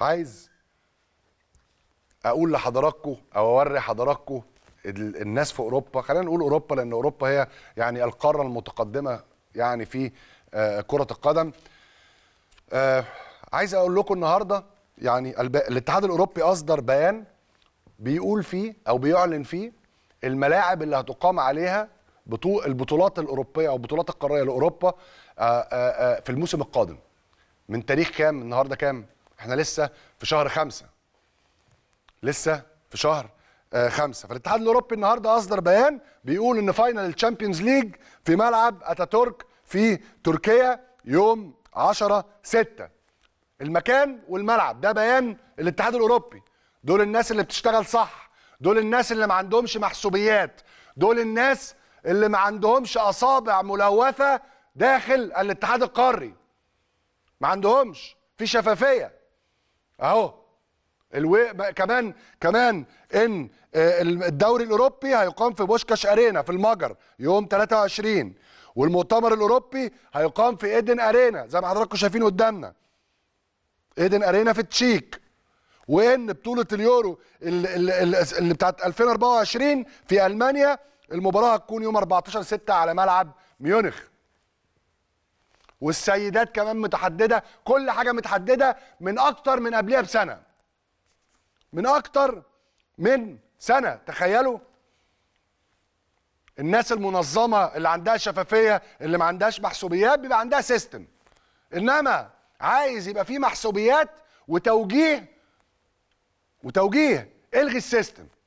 عايز اقول لحضراتكم او اوري حضراتكم الناس في اوروبا خلينا نقول اوروبا لان اوروبا هي يعني القاره المتقدمه يعني في آه، كره القدم آه، عايز اقول لكم النهارده يعني الاتحاد الاوروبي اصدر بيان بيقول فيه او بيعلن فيه الملاعب اللي هتقام عليها البطولات الاوروبيه او البطولات القاريه لاوروبا آه، في الموسم القادم من تاريخ كام النهارده كام احنا لسه في شهر خمسة لسه في شهر آه خمسة فالاتحاد الأوروبي النهاردة أصدر بيان بيقول إن فاينل الشامبيونز ليج في ملعب أتاتورك في تركيا يوم 10 6 المكان والملعب ده بيان الاتحاد الأوروبي دول الناس اللي بتشتغل صح دول الناس اللي ما عندهمش محسوبيات دول الناس اللي ما عندهمش أصابع ملوثة داخل الاتحاد القاري ما عندهمش في شفافية اهو الو... كمان كمان ان آه، الدوري الاوروبي هيقام في بوشكاش ارينا في المجر يوم 23 والمؤتمر الاوروبي هيقام في ايدن ارينا زي ما حضراتكم شايفين قدامنا ايدن ارينا في التشيك وان بطوله اليورو اللي, اللي, اللي بتاعت 2024 في المانيا المباراه هتكون يوم 14 6 على ملعب ميونخ والسيدات كمان متحدده كل حاجه متحدده من اكتر من قبلها بسنه من اكتر من سنه تخيلوا الناس المنظمه اللي عندها شفافيه اللي ما عندهاش محسوبيات بيبقى عندها سيستم انما عايز يبقى فيه محسوبيات وتوجيه وتوجيه الغي السيستم